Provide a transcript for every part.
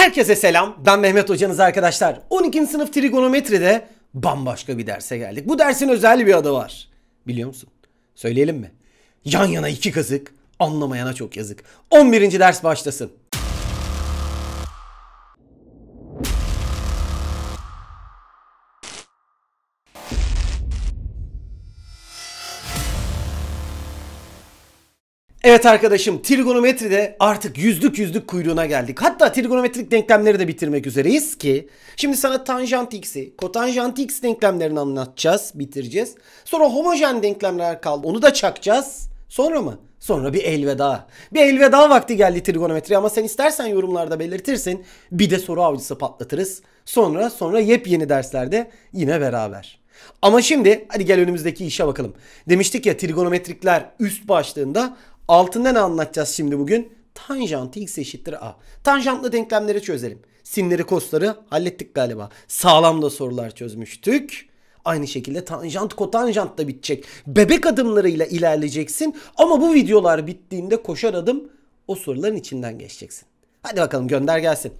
Herkese selam. Ben Mehmet hocanız arkadaşlar. 12. sınıf trigonometride bambaşka bir derse geldik. Bu dersin özel bir adı var. Biliyor musun? Söyleyelim mi? Yan yana iki kazık, anlamayana çok yazık. 11. ders başlasın. Evet arkadaşım trigonometride artık yüzlük yüzlük kuyruğuna geldik. Hatta trigonometrik denklemleri de bitirmek üzereyiz ki. Şimdi sana tanjant x'i, kotanjant x denklemlerini anlatacağız, bitireceğiz. Sonra homojen denklemler kaldı. Onu da çakacağız. Sonra mı? Sonra bir elveda. Bir elveda vakti geldi trigonometri ama sen istersen yorumlarda belirtirsin. Bir de soru avcısı patlatırız. Sonra sonra yepyeni derslerde yine beraber. Ama şimdi hadi gel önümüzdeki işe bakalım. Demiştik ya trigonometrikler üst başlığında Altında ne anlatacağız şimdi bugün? Tanjantı x eşittir a. Tanjantlı denklemleri çözelim. Sinleri kosları hallettik galiba. Sağlam da sorular çözmüştük. Aynı şekilde tanjant kotanjant da bitecek. Bebek adımlarıyla ilerleyeceksin ama bu videolar bittiğinde koşar adım o soruların içinden geçeceksin. Hadi bakalım gönder gelsin.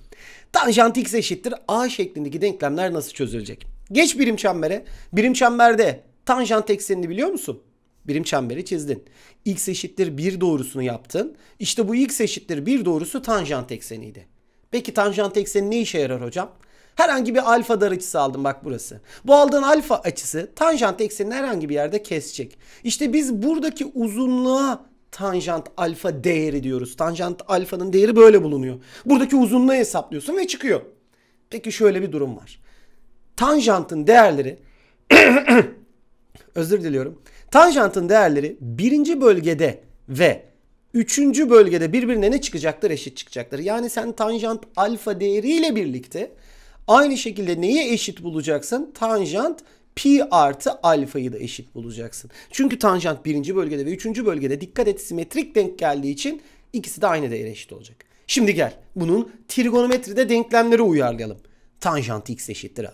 Tanjant x eşittir a şeklindeki denklemler nasıl çözülecek? Geç birim çembere. Birim çemberde tanjant eksenini biliyor musun? birim çemberi çizdin. X eşittir 1 doğrusunu yaptın. İşte bu X eşittir 1 doğrusu tanjant ekseniydi. Peki tanjant ekseni ne işe yarar hocam? Herhangi bir alfa dar açısı aldım bak burası. Bu aldığın alfa açısı tanjant eksenini herhangi bir yerde kesecek. İşte biz buradaki uzunluğa tanjant alfa değeri diyoruz. Tanjant alfanın değeri böyle bulunuyor. Buradaki uzunluğu hesaplıyorsun ve çıkıyor. Peki şöyle bir durum var. Tanjantın değerleri özür diliyorum. Tanjantın değerleri birinci bölgede ve üçüncü bölgede birbirine ne çıkacaktır? Eşit çıkacaktır. Yani sen tanjant alfa değeriyle birlikte aynı şekilde neyi eşit bulacaksın? Tanjant pi artı alfayı da eşit bulacaksın. Çünkü tanjant birinci bölgede ve üçüncü bölgede dikkat et simetrik denk geldiği için ikisi de aynı değere eşit olacak. Şimdi gel bunun trigonometride denklemleri uyarlayalım. Tanjant x eşittir a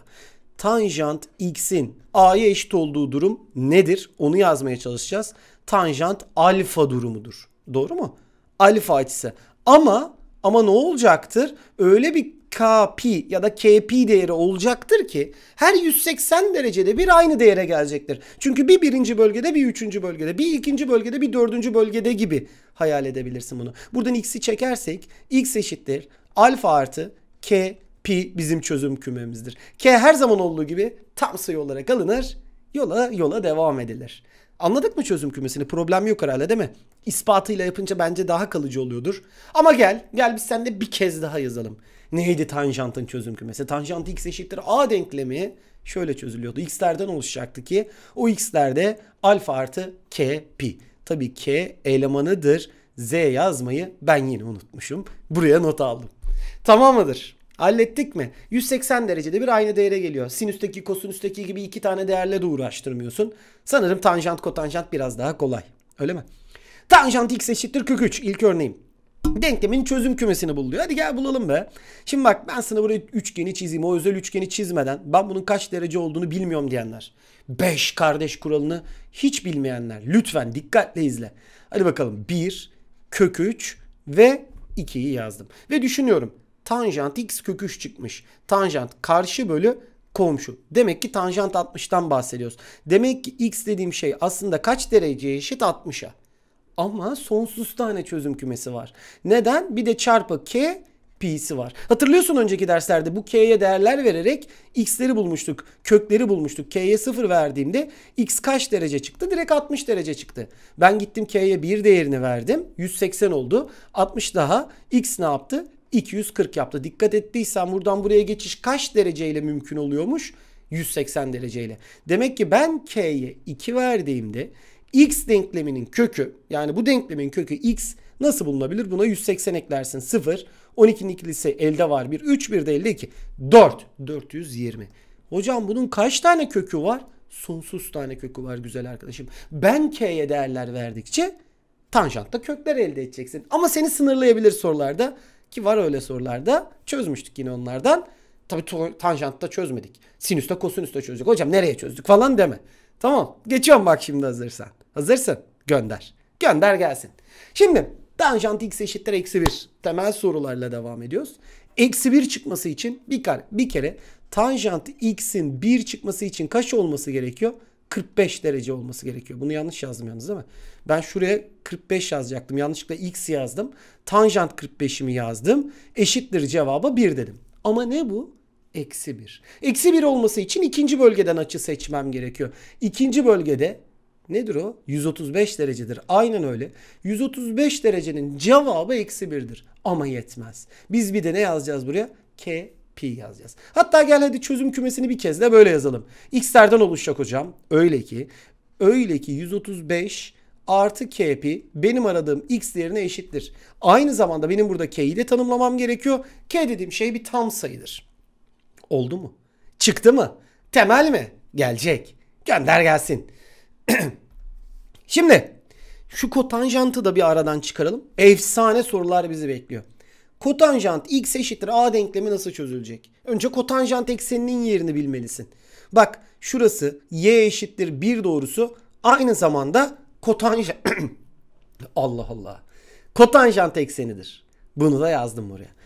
tanjant x'in a'ya eşit olduğu durum nedir? Onu yazmaya çalışacağız. Tanjant alfa durumudur. Doğru mu? Alfa açısı. Ama ama ne olacaktır? Öyle bir KP ya da KP değeri olacaktır ki her 180 derecede bir aynı değere gelecektir. Çünkü bir birinci bölgede bir üçüncü bölgede bir ikinci bölgede bir dördüncü bölgede gibi hayal edebilirsin bunu. Buradan x'i çekersek x eşittir alfa artı k Pi bizim çözüm kümemizdir. K her zaman olduğu gibi tam sayı olarak alınır. Yola yola devam edilir. Anladık mı çözüm kümesini? Problem yok herhalde değil mi? İspatıyla yapınca bence daha kalıcı oluyordur. Ama gel, gel biz seninle bir kez daha yazalım. Neydi tanjantın çözüm kümesi? Tanjant x eşittir a denklemi şöyle çözülüyordu. X'lerden oluşacaktı ki o x'lerde alfa artı k pi. Tabii k elemanıdır. Z yazmayı ben yine unutmuşum. Buraya not aldım. Tamam mıdır? Hallettik mi? 180 derecede bir aynı değere geliyor. Sinüsteki kosinüsteki gibi iki tane değerle de uğraştırmıyorsun. Sanırım tanjant kotanjant biraz daha kolay. Öyle mi? Tanjant x eşittir kök 3. İlk örneğim. Denklemin çözüm kümesini bul diyor. Hadi gel bulalım be. Şimdi bak ben sana buraya üçgeni çizeyim. O özel üçgeni çizmeden ben bunun kaç derece olduğunu bilmiyorum diyenler. 5 kardeş kuralını hiç bilmeyenler. Lütfen dikkatle izle. Hadi bakalım 1, kök 3 ve 2'yi yazdım. Ve düşünüyorum tanjant x köküş çıkmış. Tanjant karşı bölü komşu. Demek ki tanjant 60'tan bahsediyoruz. Demek ki x dediğim şey aslında kaç dereceye eşit 60'a. Ama sonsuz tane çözüm kümesi var. Neden? Bir de çarpı k pi'si var. Hatırlıyorsun önceki derslerde bu k'ye değerler vererek x'leri bulmuştuk. Kökleri bulmuştuk. K'ye 0 verdiğimde x kaç derece çıktı? Direkt 60 derece çıktı. Ben gittim k'ye 1 değerini verdim. 180 oldu. 60 daha. x ne yaptı? 240 yaptı. Dikkat ettiysen buradan buraya geçiş kaç dereceyle mümkün oluyormuş? 180 dereceyle. Demek ki ben k'ye 2 verdiğimde x denkleminin kökü yani bu denklemin kökü x nasıl bulunabilir? Buna 180 eklersin 0. 12'nin ikilisi elde var 1. 3 1 de elde 2. 4. 420. Hocam bunun kaç tane kökü var? Sonsuz tane kökü var güzel arkadaşım. Ben k'ye değerler verdikçe tanjantta kökler elde edeceksin. Ama seni sınırlayabilir sorularda. Ki var öyle sorularda. Çözmüştük yine onlardan. Tabi tanjantta çözmedik. Sinüste kosinüste çözdük. Hocam nereye çözdük falan deme. Tamam. Geçiyorum bak şimdi hazırsan. Hazırsın. Gönder. Gönder gelsin. Şimdi tanjant x eşittir eksi 1. Temel sorularla devam ediyoruz. Eksi 1 çıkması için bir kere, bir kere tanjant x'in 1 çıkması için kaç olması gerekiyor? 45 derece olması gerekiyor. Bunu yanlış yazdım yalnız değil mi? Ben şuraya 45 yazacaktım. Yanlışlıkla x yazdım. Tanjant 45'imi yazdım. Eşittir cevaba 1 dedim. Ama ne bu? Eksi 1. Eksi 1 olması için ikinci bölgeden açı seçmem gerekiyor. İkinci bölgede nedir o? 135 derecedir. Aynen öyle. 135 derecenin cevabı eksi 1'dir. Ama yetmez. Biz bir de ne yazacağız buraya? K pi yazacağız. Hatta gel hadi çözüm kümesini bir kez de böyle yazalım. X'lerden oluşacak hocam. Öyle ki öyle ki 135 artı k pi benim aradığım x değerine eşittir. Aynı zamanda benim burada k'yi de tanımlamam gerekiyor. K dediğim şey bir tam sayıdır. Oldu mu? Çıktı mı? Temel mi? Gelecek. Gönder gelsin. Şimdi şu kotanjantı da bir aradan çıkaralım. Efsane sorular bizi bekliyor kotanjant x eşittir a denklemi nasıl çözülecek? Önce kotanjant ekseninin yerini bilmelisin. Bak şurası y eşittir 1 doğrusu aynı zamanda kotanjant Allah Allah. Kotanjant eksenidir. Bunu da yazdım buraya.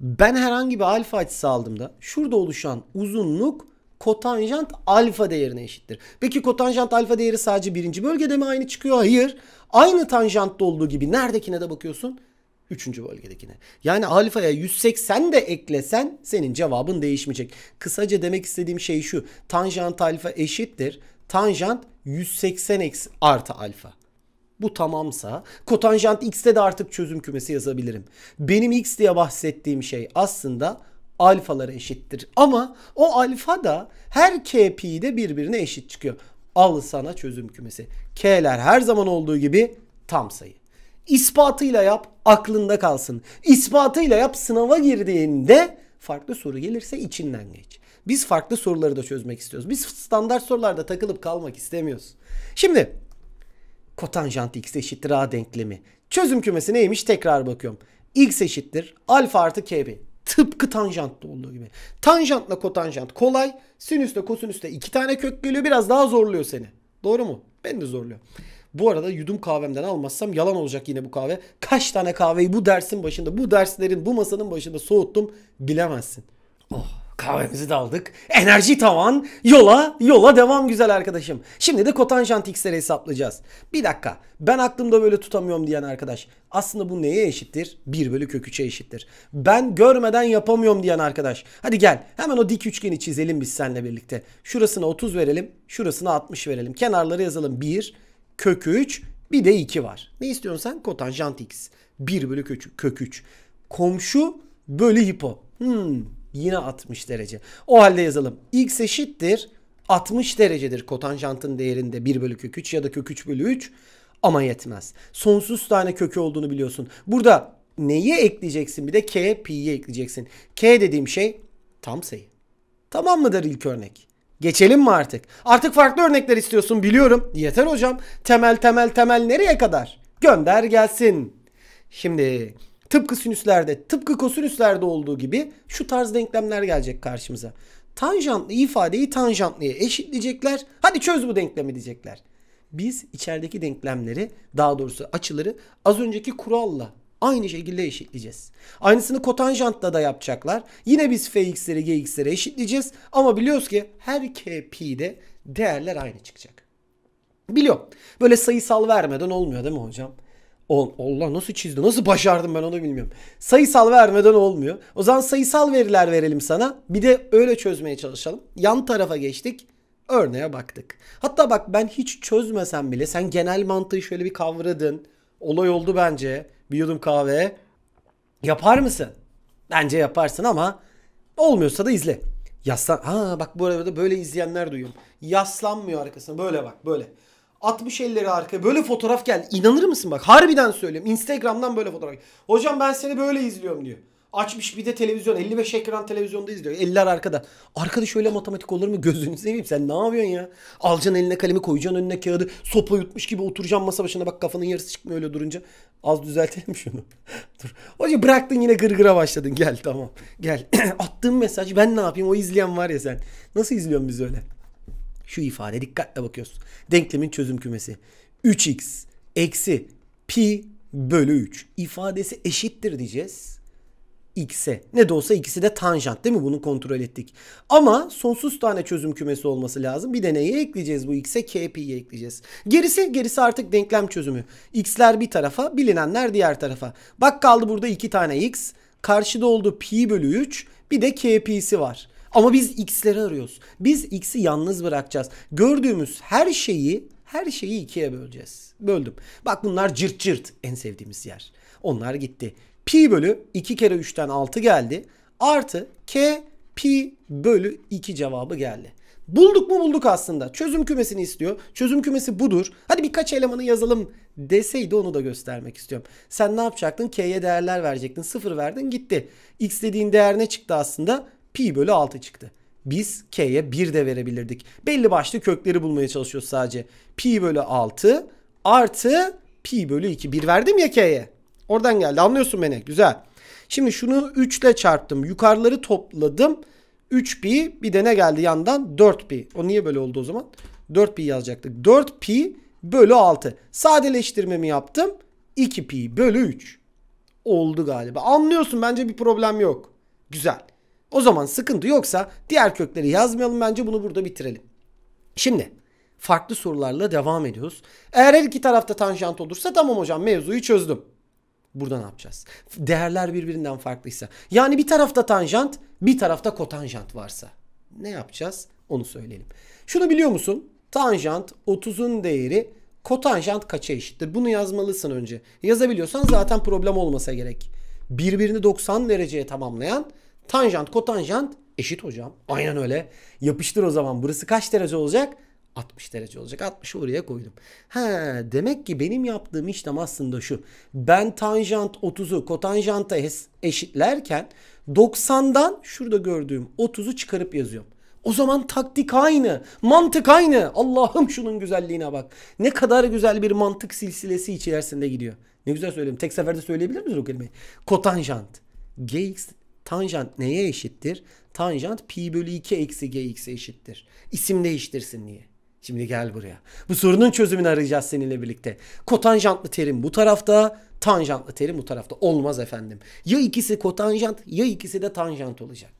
Ben herhangi bir alfa açısı aldığımda şurada oluşan uzunluk kotanjant alfa değerine eşittir. Peki kotanjant alfa değeri sadece birinci bölgede mi aynı çıkıyor? Hayır. Aynı tanjantta olduğu gibi neredekine de bakıyorsun? Üçüncü bölgedekine. Yani alfaya 180 de eklesen senin cevabın değişmeyecek. Kısaca demek istediğim şey şu. Tanjant alfa eşittir. Tanjant 180 eksi artı alfa. Bu tamamsa kotanjant x'te de artık çözüm kümesi yazabilirim. Benim x diye bahsettiğim şey aslında alfalara eşittir. Ama o alfa da her kpi de birbirine eşit çıkıyor. Al sana çözüm kümesi. K'ler her zaman olduğu gibi tam sayı. İspatıyla yap aklında kalsın. İspatıyla yap sınava girdiğinde farklı soru gelirse içinden geç. Biz farklı soruları da çözmek istiyoruz. Biz standart sorularda takılıp kalmak istemiyoruz. Şimdi kotanjant x eşittir a denklemi. Çözüm kümesi neymiş tekrar bakıyorum. x eşittir alfa artı kb. Tıpkı tanjantla olduğu gibi. Tanjantla kotanjant kolay. Sinüsle kosinüsle iki tane kök geliyor. Biraz daha zorluyor seni. Doğru mu? Ben de zorluyorum. Bu arada yudum kahvemden almazsam yalan olacak yine bu kahve. Kaç tane kahveyi bu dersin başında, bu derslerin, bu masanın başında soğuttum bilemezsin. Oh kahvemizi de aldık. Enerji tavan, yola, yola devam güzel arkadaşım. Şimdi de kotanjant x'leri hesaplayacağız. Bir dakika, ben aklımda böyle tutamıyorum diyen arkadaş. Aslında bu neye eşittir? 1 bölü kök 3'e eşittir. Ben görmeden yapamıyorum diyen arkadaş. Hadi gel, hemen o dik üçgeni çizelim biz seninle birlikte. Şurasına 30 verelim, şurasına 60 verelim. Kenarları yazalım 1, kök 3 bir de 2 var. Ne istiyorsun sen? Kotanjant x. 1 bölü kök, 3. Komşu bölü hipo. Hmm, yine 60 derece. O halde yazalım. x eşittir 60 derecedir kotanjantın değerinde 1 bölü kök 3 ya da kök 3 bölü 3 ama yetmez. Sonsuz tane kökü olduğunu biliyorsun. Burada neyi ekleyeceksin? Bir de k, pi'yi ekleyeceksin. k dediğim şey tam sayı. Tamam mıdır ilk örnek? Geçelim mi artık? Artık farklı örnekler istiyorsun biliyorum. Yeter hocam. Temel temel temel nereye kadar? Gönder gelsin. Şimdi tıpkı sinüslerde, tıpkı kosinüslerde olduğu gibi şu tarz denklemler gelecek karşımıza. Tanjantlı ifadeyi tanjantlıya eşitleyecekler. Hadi çöz bu denklemi diyecekler. Biz içerideki denklemleri, daha doğrusu açıları az önceki kuralla Aynı şekilde eşitleyeceğiz. Aynısını kotanjantla da yapacaklar. Yine biz fx'leri gx'lere eşitleyeceğiz. Ama biliyoruz ki her kp'de değerler aynı çıkacak. Biliyorum. Böyle sayısal vermeden olmuyor değil mi hocam? Allah nasıl çizdi? Nasıl başardım ben onu bilmiyorum. Sayısal vermeden olmuyor. O zaman sayısal veriler verelim sana. Bir de öyle çözmeye çalışalım. Yan tarafa geçtik. Örneğe baktık. Hatta bak ben hiç çözmesem bile sen genel mantığı şöyle bir kavradın. Olay oldu bence bir yudum kahve. Yapar mısın? Bence yaparsın ama olmuyorsa da izle. Yaslan. Ha bak bu arada böyle izleyenler duyuyorum. Yaslanmıyor arkasına. Böyle bak böyle. 60 elleri arkaya böyle fotoğraf geldi. İnanır mısın bak? Harbiden söylüyorum. Instagram'dan böyle fotoğraf. Hocam ben seni böyle izliyorum diyor. Açmış bir de televizyon 55 ekran televizyonda izliyor. Eller arkada. Arkadaş öyle matematik olur mu? Gözünü seveyim sen ne yapıyorsun ya? Alacaksın eline kalemi koyacaksın önüne kağıdı. Sopla yutmuş gibi oturacaksın masa başına bak kafanın yarısı çıkmıyor öyle durunca. Az düzeltelim şunu. Dur. Hoca bıraktın yine gırgıra başladın. Gel tamam. Gel. Attığım mesaj ben ne yapayım? O izleyen var ya sen. Nasıl izliyorsun biz öyle? Şu ifade dikkatle bakıyorsun. Denklemin çözüm kümesi. 3x eksi pi bölü 3 İfadesi eşittir diyeceğiz x'e. Ne de olsa ikisi de tanjant değil mi? Bunu kontrol ettik. Ama sonsuz tane çözüm kümesi olması lazım. Bir de neyi ekleyeceğiz bu x'e? kp'yi ekleyeceğiz. Gerisi gerisi artık denklem çözümü. x'ler bir tarafa, bilinenler diğer tarafa. Bak kaldı burada iki tane x. Karşıda oldu pi bölü 3. Bir de kp'si var. Ama biz x'leri arıyoruz. Biz x'i yalnız bırakacağız. Gördüğümüz her şeyi her şeyi ikiye böleceğiz. Böldüm. Bak bunlar cırt cırt en sevdiğimiz yer. Onlar gitti. Pi bölü 2 kere 3'ten 6 geldi. Artı K pi bölü 2 cevabı geldi. Bulduk mu bulduk aslında. Çözüm kümesini istiyor. Çözüm kümesi budur. Hadi birkaç elemanı yazalım deseydi onu da göstermek istiyorum. Sen ne yapacaktın? K'ye değerler verecektin. 0 verdin gitti. X dediğin değer ne çıktı aslında? Pi bölü 6 çıktı. Biz K'ye 1 de verebilirdik. Belli başlı kökleri bulmaya çalışıyoruz sadece. Pi bölü 6 artı pi bölü 2. 1 verdim ya K'ye. Oradan geldi. Anlıyorsun beni. Güzel. Şimdi şunu 3 ile çarptım. Yukarıları topladım. 3 pi bir de ne geldi yandan? 4 pi. O niye böyle oldu o zaman? 4 pi yazacaktık. 4 pi bölü 6. Sadeleştirmemi yaptım. 2 pi bölü 3. Oldu galiba. Anlıyorsun bence bir problem yok. Güzel. O zaman sıkıntı yoksa diğer kökleri yazmayalım bence bunu burada bitirelim. Şimdi farklı sorularla devam ediyoruz. Eğer her iki tarafta tanjant olursa tamam hocam mevzuyu çözdüm. Burada ne yapacağız? Değerler birbirinden farklıysa. Yani bir tarafta tanjant, bir tarafta kotanjant varsa. Ne yapacağız? Onu söyleyelim. Şunu biliyor musun? Tanjant 30'un değeri kotanjant kaça eşittir? Bunu yazmalısın önce. Yazabiliyorsan zaten problem olmasa gerek. Birbirini 90 dereceye tamamlayan tanjant kotanjant eşit hocam. Aynen öyle. Yapıştır o zaman. Burası kaç derece olacak? 60 derece olacak. 60'ı oraya koydum. He, demek ki benim yaptığım işlem aslında şu. Ben tanjant 30'u kotanjanta eşitlerken 90'dan şurada gördüğüm 30'u çıkarıp yazıyorum. O zaman taktik aynı. Mantık aynı. Allah'ım şunun güzelliğine bak. Ne kadar güzel bir mantık silsilesi içerisinde gidiyor. Ne güzel söyleyeyim. Tek seferde söyleyebilir miyiz o kelimeyi? Kotanjant. Gx tanjant neye eşittir? Tanjant pi bölü 2 eksi gx'e eşittir. İsim değiştirsin diye. Şimdi gel buraya. Bu sorunun çözümünü arayacağız seninle birlikte. Kotanjantlı terim bu tarafta, tanjantlı terim bu tarafta. Olmaz efendim. Ya ikisi kotanjant ya ikisi de tanjant olacak.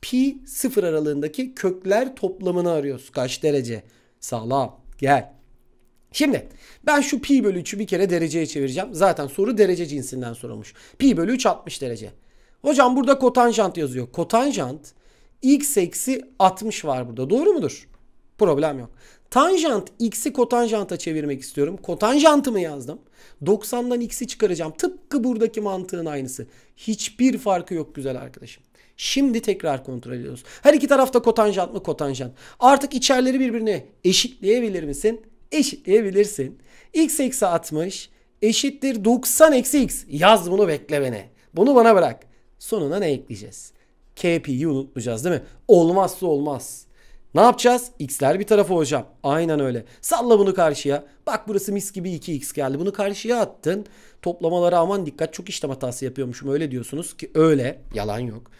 Pi sıfır aralığındaki kökler toplamını arıyoruz. Kaç derece? Sağlam. Gel. Şimdi ben şu pi bölü 3'ü bir kere dereceye çevireceğim. Zaten soru derece cinsinden sorulmuş. Pi bölü 3 60 derece. Hocam burada kotanjant yazıyor. Kotanjant x eksi 60 var burada. Doğru mudur? Problem yok. Tanjant x'i kotanjanta çevirmek istiyorum. Kotanjantımı yazdım. 90'dan x'i çıkaracağım. Tıpkı buradaki mantığın aynısı. Hiçbir farkı yok güzel arkadaşım. Şimdi tekrar kontrol ediyoruz. Her iki tarafta kotanjant mı kotanjant. Artık içerileri birbirine eşitleyebilir misin? Eşitleyebilirsin. x eksi 60 eşittir 90 eksi x. Yaz bunu bekle beni. Bunu bana bırak. Sonuna ne ekleyeceğiz? KP'yi unutmayacağız değil mi? Olmazsa olmaz. Ne yapacağız? X'ler bir tarafa hocam. Aynen öyle. Salla bunu karşıya. Bak burası mis gibi 2x geldi. Bunu karşıya attın. Toplamalara aman dikkat. Çok işlem hatası yapıyormuşum. Öyle diyorsunuz ki öyle. Yalan yok.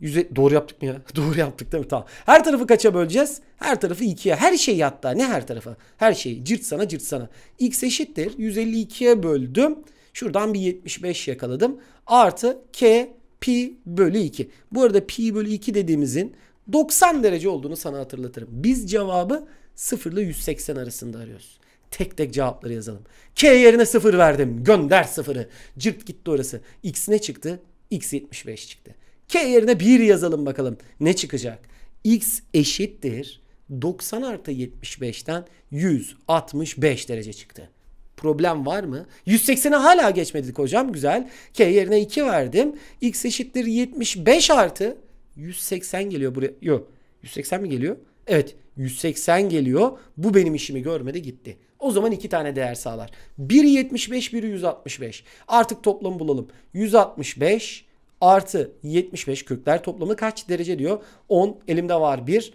Yüze, doğru yaptık mı ya? doğru yaptık değil mi? Tamam. Her tarafı kaça böleceğiz? Her tarafı 2'ye. Her şeyi hatta. Ne her tarafı? Her şeyi. Cırt sana cırt sana. X eşittir. 152'ye böldüm. Şuradan bir 75 yakaladım. Artı K pi bölü 2. Bu arada pi bölü 2 dediğimizin 90 derece olduğunu sana hatırlatırım. Biz cevabı 0 ile 180 arasında arıyoruz. Tek tek cevapları yazalım. K yerine 0 verdim. Gönder 0'ı. Cırt gitti orası. X ne çıktı? X 75 çıktı. K yerine 1 yazalım bakalım. Ne çıkacak? X eşittir. 90 artı 75'ten 165 derece çıktı. Problem var mı? 180'e hala geçmedik hocam. Güzel. K yerine 2 verdim. X eşittir 75 artı 180 geliyor buraya. Yok. 180 mi geliyor? Evet 180 geliyor. Bu benim işimi görmedi gitti. O zaman iki tane değer sağlar. Biri 75 biri 165. Artık toplamı bulalım. 165 artı 75 kökler toplamı kaç derece diyor? 10 elimde var 1.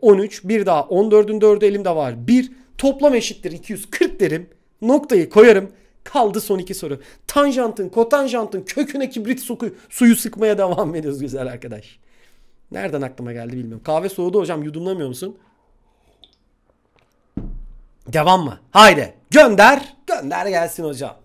13 ee, bir daha 14'ün 4'ü elimde var 1. Toplam eşittir 240 derim. Noktayı koyarım. Kaldı son iki soru. Tanjantın, kotanjantın köküne kibrit soku, suyu sıkmaya devam ediyoruz güzel arkadaş. Nereden aklıma geldi bilmiyorum. Kahve soğudu hocam yudumlamıyor musun? Devam mı? Haydi. Gönder. Gönder gelsin hocam.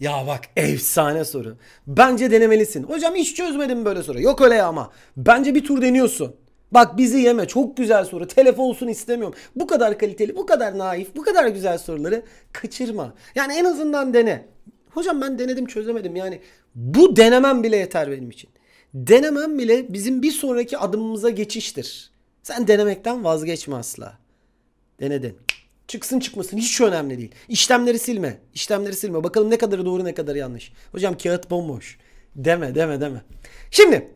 Ya bak efsane soru. Bence denemelisin. Hocam hiç çözmedim böyle soru. Yok öyle ya ama. Bence bir tur deniyorsun. Bak bizi yeme çok güzel soru. Telef olsun istemiyorum. Bu kadar kaliteli, bu kadar naif, bu kadar güzel soruları kaçırma. Yani en azından dene. Hocam ben denedim çözemedim yani. Bu denemem bile yeter benim için. Denemem bile bizim bir sonraki adımımıza geçiştir. Sen denemekten vazgeçme asla. Denedin. Çıksın çıkmasın hiç önemli değil. İşlemleri silme. İşlemleri silme. Bakalım ne kadarı doğru ne kadarı yanlış. Hocam kağıt bomboş. Deme deme deme. Şimdi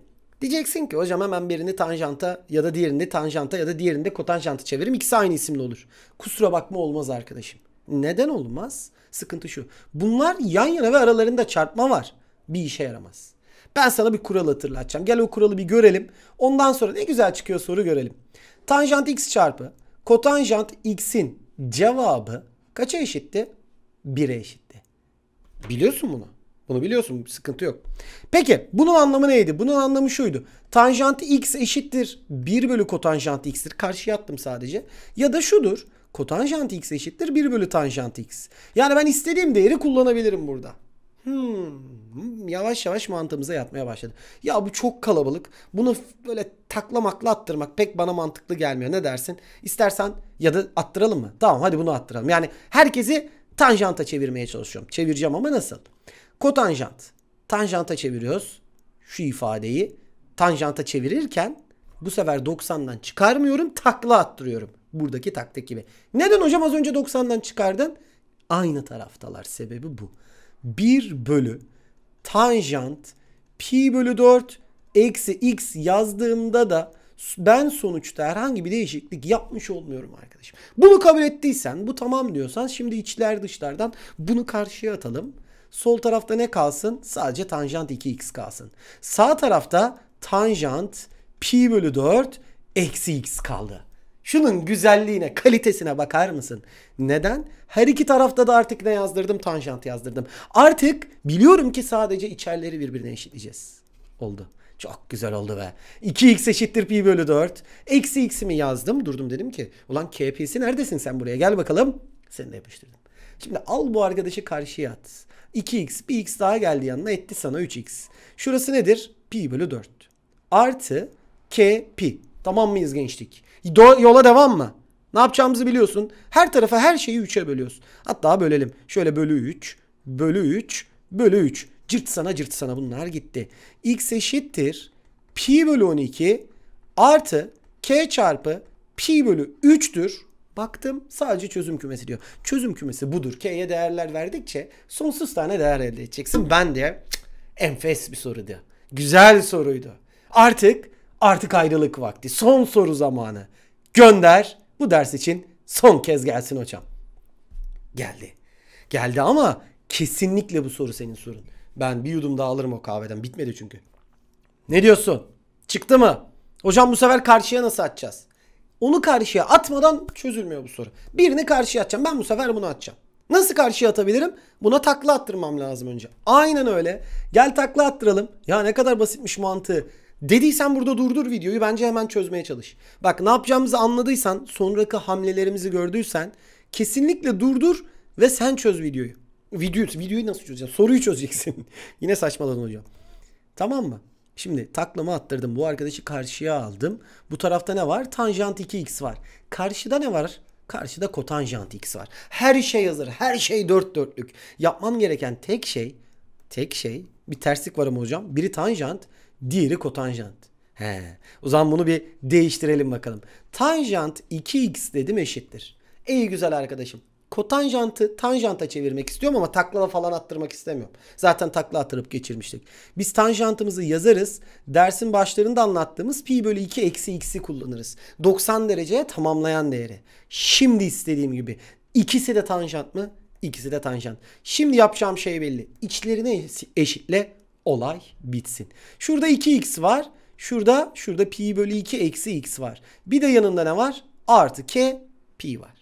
Diyeceksin ki hocam hemen birini tanjanta ya da diğerini tanjanta ya da diğerini de kotanjanta çevirim. İkisi aynı isimli olur. Kusura bakma olmaz arkadaşım. Neden olmaz? Sıkıntı şu. Bunlar yan yana ve aralarında çarpma var. Bir işe yaramaz. Ben sana bir kural hatırlatacağım. Gel o kuralı bir görelim. Ondan sonra ne güzel çıkıyor soru görelim. Tanjant x çarpı kotanjant x'in cevabı kaça eşitti? 1'e eşitti. Biliyorsun bunu. Bunu biliyorsun sıkıntı yok. Peki bunun anlamı neydi? Bunun anlamı şuydu. Tanjant x eşittir 1 bölü kotanjant x'tir. Karşıya attım sadece. Ya da şudur. Kotanjant x eşittir 1 bölü tanjant x. Yani ben istediğim değeri kullanabilirim burada. Hmm, yavaş yavaş mantığımıza yatmaya başladı. Ya bu çok kalabalık. Bunu böyle taklamakla attırmak pek bana mantıklı gelmiyor. Ne dersin? İstersen ya da attıralım mı? Tamam hadi bunu attıralım. Yani herkesi tanjanta çevirmeye çalışıyorum. Çevireceğim ama nasıl? Kotanjant. Tanjanta çeviriyoruz. Şu ifadeyi tanjanta çevirirken bu sefer 90'dan çıkarmıyorum takla attırıyorum. Buradaki taktik gibi. Neden hocam az önce 90'dan çıkardın? Aynı taraftalar sebebi bu. 1 bölü tanjant pi bölü 4 eksi x yazdığımda da ben sonuçta herhangi bir değişiklik yapmış olmuyorum arkadaşım. Bunu kabul ettiysen bu tamam diyorsan şimdi içler dışlardan bunu karşıya atalım. Sol tarafta ne kalsın? Sadece tanjant 2x kalsın. Sağ tarafta tanjant pi bölü 4 eksi x kaldı. Şunun güzelliğine, kalitesine bakar mısın? Neden? Her iki tarafta da artık ne yazdırdım? Tanjant yazdırdım. Artık biliyorum ki sadece içerileri birbirine eşitleyeceğiz. Oldu. Çok güzel oldu be. 2x eşittir pi bölü 4. Eksi x'imi yazdım. Durdum dedim ki ulan kp'si neredesin sen buraya? Gel bakalım. Seni de yapıştırdım. Şimdi al bu arkadaşı karşıya at. 2x bir x daha geldi yanına etti sana 3x. Şurası nedir? Pi bölü 4. Artı k pi. Tamam mıyız gençlik? Do yola devam mı? Ne yapacağımızı biliyorsun. Her tarafa her şeyi 3'e bölüyoruz. Hatta bölelim. Şöyle bölü 3, bölü 3, bölü 3. Cırt sana cırt sana bunlar gitti. x eşittir pi bölü 12 artı k çarpı pi bölü 3'tür. Baktım sadece çözüm kümesi diyor. Çözüm kümesi budur. K'ye değerler verdikçe sonsuz tane değer elde edeceksin. Ben diye enfes bir soruydu. Güzel soruydu. Artık artık ayrılık vakti. Son soru zamanı. Gönder. Bu ders için son kez gelsin hocam. Geldi. Geldi ama kesinlikle bu soru senin sorun. Ben bir yudum daha alırım o kahveden. Bitmedi çünkü. Ne diyorsun? Çıktı mı? Hocam bu sefer karşıya nasıl atacağız? Onu karşıya atmadan çözülmüyor bu soru. Birini karşıya atacağım. Ben bu sefer bunu atacağım. Nasıl karşıya atabilirim? Buna takla attırmam lazım önce. Aynen öyle. Gel takla attıralım. Ya ne kadar basitmiş mantığı. Dediysen burada durdur videoyu bence hemen çözmeye çalış. Bak ne yapacağımızı anladıysan, sonraki hamlelerimizi gördüysen kesinlikle durdur ve sen çöz videoyu. Videoyu, videoyu nasıl çözeceksin? Soruyu çözeceksin. Yine saçmaladın hocam. Tamam mı? Şimdi taklama attırdım. Bu arkadaşı karşıya aldım. Bu tarafta ne var? Tanjant 2x var. Karşıda ne var? Karşıda kotanjant x var. Her şey hazır. Her şey dört dörtlük. Yapmam gereken tek şey tek şey bir terslik varım hocam. Biri tanjant, diğeri kotanjant. He. O zaman bunu bir değiştirelim bakalım. Tanjant 2x dedim eşittir. İyi güzel arkadaşım kotanjantı tanjanta çevirmek istiyorum ama taklala falan attırmak istemiyorum. Zaten takla attırıp geçirmiştik. Biz tanjantımızı yazarız. Dersin başlarında anlattığımız pi bölü 2 eksi x'i kullanırız. 90 dereceye tamamlayan değeri. Şimdi istediğim gibi. İkisi de tanjant mı? İkisi de tanjant. Şimdi yapacağım şey belli. İçlerini eşitle olay bitsin. Şurada 2x var. Şurada şurada pi bölü 2 eksi x var. Bir de yanında ne var? Artı k pi var.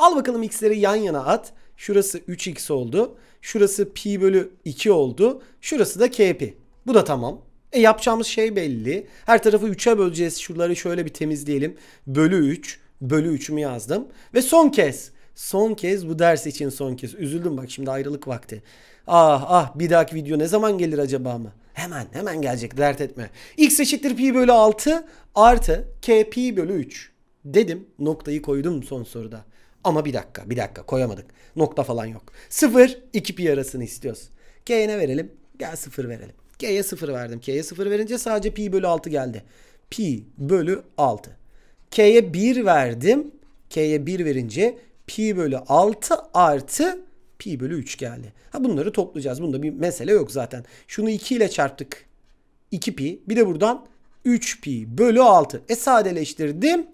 Al bakalım x'leri yan yana at. Şurası 3x oldu. Şurası pi bölü 2 oldu. Şurası da kp. Bu da tamam. E yapacağımız şey belli. Her tarafı 3'e böleceğiz. Şuraları şöyle bir temizleyelim. Bölü 3. Bölü 3'ümü yazdım. Ve son kez. Son kez bu ders için son kez. Üzüldüm bak şimdi ayrılık vakti. Ah ah bir dahaki video ne zaman gelir acaba mı? Hemen hemen gelecek dert etme. X eşittir pi bölü 6 artı k bölü 3. Dedim noktayı koydum son soruda. Ama bir dakika bir dakika koyamadık. Nokta falan yok. 0 2 pi arasını istiyoruz. K'ye ne verelim? Gel 0 verelim. K'ye 0 verdim. K'ye 0 verince sadece pi bölü 6 geldi. Pi bölü 6. K'ye 1 verdim. K'ye 1 verince pi bölü 6 artı pi bölü 3 geldi. Ha bunları toplayacağız. Bunda bir mesele yok zaten. Şunu 2 ile çarptık. 2 pi. Bir de buradan 3 pi bölü 6. E sadeleştirdim.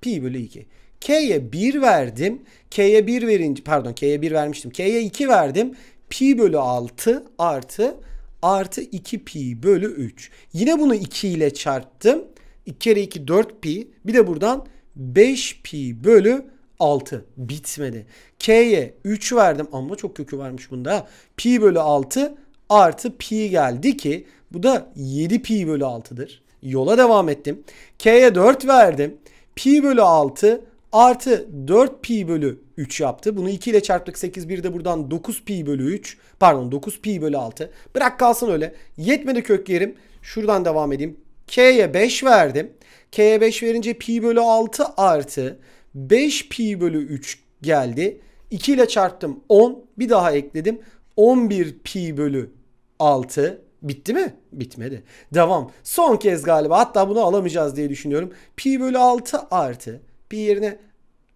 Pi bölü 2. K'ye 1 verdim. K'ye 1 verince pardon K'ye 1 vermiştim. K'ye 2 verdim. Pi bölü 6 artı artı 2 pi bölü 3. Yine bunu 2 ile çarptım. 2 kere 2 4 pi. Bir de buradan 5 pi bölü 6. Bitmedi. K'ye 3 verdim. Ama çok kökü varmış bunda. Pi bölü 6 artı pi geldi ki bu da 7 pi bölü 6'dır. Yola devam ettim. K'ye 4 verdim. Pi bölü 6 artı 4 pi bölü 3 yaptı. Bunu 2 ile çarptık 8 bir de buradan 9 pi bölü 3 pardon 9 pi bölü 6. Bırak kalsın öyle. Yetmedi kök yerim. Şuradan devam edeyim. K'ye 5 verdim. K'ye 5 verince pi bölü 6 artı 5 pi bölü 3 geldi. 2 ile çarptım 10 bir daha ekledim. 11 pi bölü 6 bitti mi? Bitmedi. Devam. Son kez galiba hatta bunu alamayacağız diye düşünüyorum. Pi bölü 6 artı Pi yerine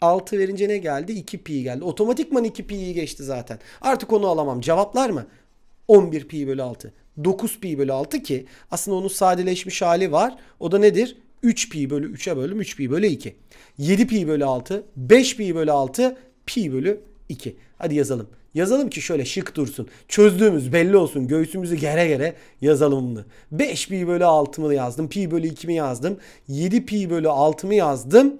6 verince ne geldi? 2 pi geldi. Otomatikman 2 pi'yi geçti zaten. Artık onu alamam. Cevaplar mı? 11 pi bölü 6. 9 pi bölü 6 ki aslında onun sadeleşmiş hali var. O da nedir? 3 pi bölü 3'e bölüm 3 pi bölü 2. 7 pi bölü 6, 5 pi bölü 6, pi bölü 2. Hadi yazalım. Yazalım ki şöyle şık dursun. Çözdüğümüz belli olsun. Göğsümüzü gere gere yazalım bunu. 5 pi bölü 6 mı yazdım? Pi bölü 2 mi yazdım? 7 pi bölü 6 mı yazdım?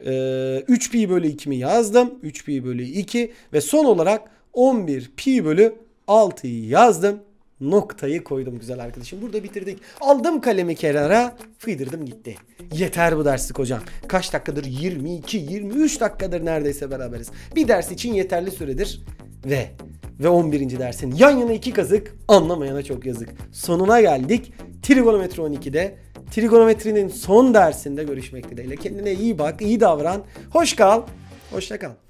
e, ee, 3 pi bölü 2'mi yazdım. 3 pi bölü 2 ve son olarak 11 pi bölü 6'yı yazdım. Noktayı koydum güzel arkadaşım. Burada bitirdik. Aldım kalemi kenara, fıydırdım gitti. Yeter bu derslik hocam. Kaç dakikadır? 22, 23 dakikadır neredeyse beraberiz. Bir ders için yeterli süredir ve ve 11. dersin yan yana iki kazık anlamayana çok yazık. Sonuna geldik. Trigonometri 12'de trigonometrinin son dersinde görüşmek dileğiyle. Kendine iyi bak, iyi davran, hoş kal, hoşça kal.